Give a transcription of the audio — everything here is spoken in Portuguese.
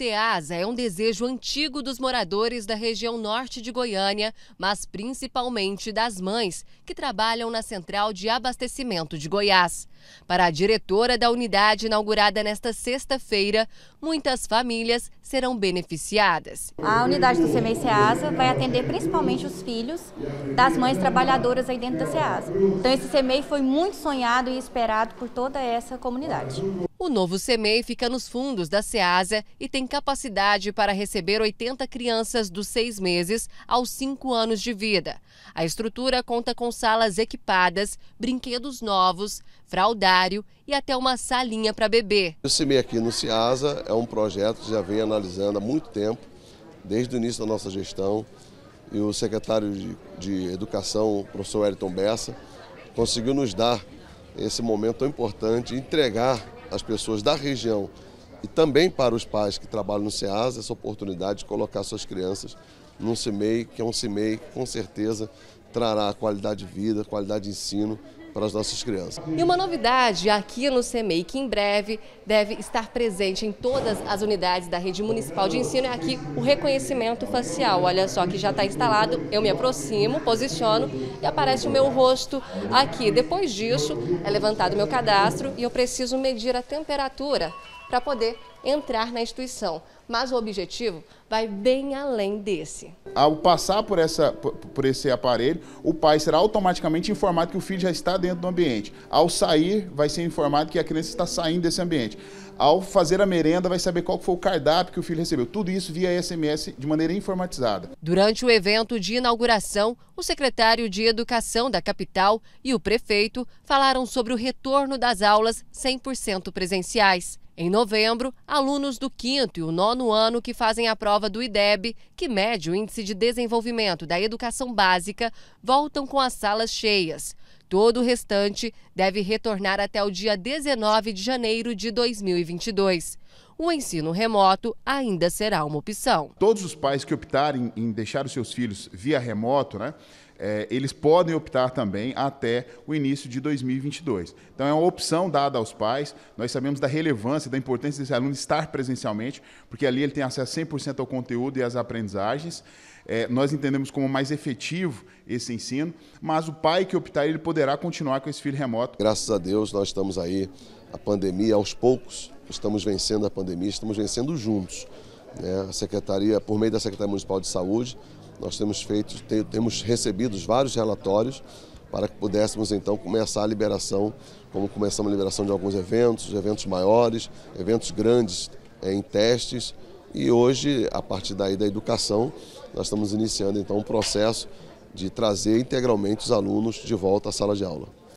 SEASA é um desejo antigo dos moradores da região norte de Goiânia, mas principalmente das mães que trabalham na Central de Abastecimento de Goiás. Para a diretora da unidade inaugurada nesta sexta-feira, muitas famílias serão beneficiadas. A unidade do CEMEI SEASA vai atender principalmente os filhos das mães trabalhadoras aí dentro da SEASA. Então esse CEMEI foi muito sonhado e esperado por toda essa comunidade. O novo CEMEI fica nos fundos da SEASA e tem capacidade para receber 80 crianças dos seis meses aos cinco anos de vida. A estrutura conta com salas equipadas, brinquedos novos, fraldário e até uma salinha para bebê. O CEMEI aqui no SEASA é um projeto que já vem analisando há muito tempo, desde o início da nossa gestão. E o secretário de, de Educação, o professor Elton Bessa, conseguiu nos dar esse momento tão importante, entregar as pessoas da região e também para os pais que trabalham no SEAS essa oportunidade de colocar suas crianças num CIMEI, que é um CIMEI que com certeza trará qualidade de vida, qualidade de ensino para as nossas crianças. E uma novidade aqui no CEMEI, que em breve deve estar presente em todas as unidades da rede municipal de ensino, é aqui o reconhecimento facial. Olha só, que já está instalado, eu me aproximo, posiciono e aparece o meu rosto aqui. Depois disso, é levantado o meu cadastro e eu preciso medir a temperatura para poder entrar na instituição. Mas o objetivo vai bem além desse. Ao passar por, essa, por esse aparelho, o pai será automaticamente informado que o filho já está dentro do ambiente. Ao sair, vai ser informado que a criança está saindo desse ambiente. Ao fazer a merenda, vai saber qual foi o cardápio que o filho recebeu. Tudo isso via SMS de maneira informatizada. Durante o evento de inauguração, o secretário de Educação da capital e o prefeito falaram sobre o retorno das aulas 100% presenciais. Em novembro, alunos do quinto e o nono ano que fazem a prova do IDEB, que mede o Índice de Desenvolvimento da Educação Básica, voltam com as salas cheias. Todo o restante deve retornar até o dia 19 de janeiro de 2022. O ensino remoto ainda será uma opção. Todos os pais que optarem em deixar os seus filhos via remoto, né, é, eles podem optar também até o início de 2022. Então, é uma opção dada aos pais. Nós sabemos da relevância, da importância desse aluno estar presencialmente, porque ali ele tem acesso 100% ao conteúdo e às aprendizagens. É, nós entendemos como mais efetivo esse ensino, mas o pai que optar, ele poderá continuar com esse filho remoto. Graças a Deus, nós estamos aí, a pandemia, aos poucos, estamos vencendo a pandemia, estamos vencendo juntos. Né? A Secretaria, por meio da Secretaria Municipal de Saúde, nós temos feito, temos recebido vários relatórios para que pudéssemos então começar a liberação, como começamos a liberação de alguns eventos, eventos maiores, eventos grandes é, em testes. E hoje, a partir daí da educação, nós estamos iniciando então um processo de trazer integralmente os alunos de volta à sala de aula.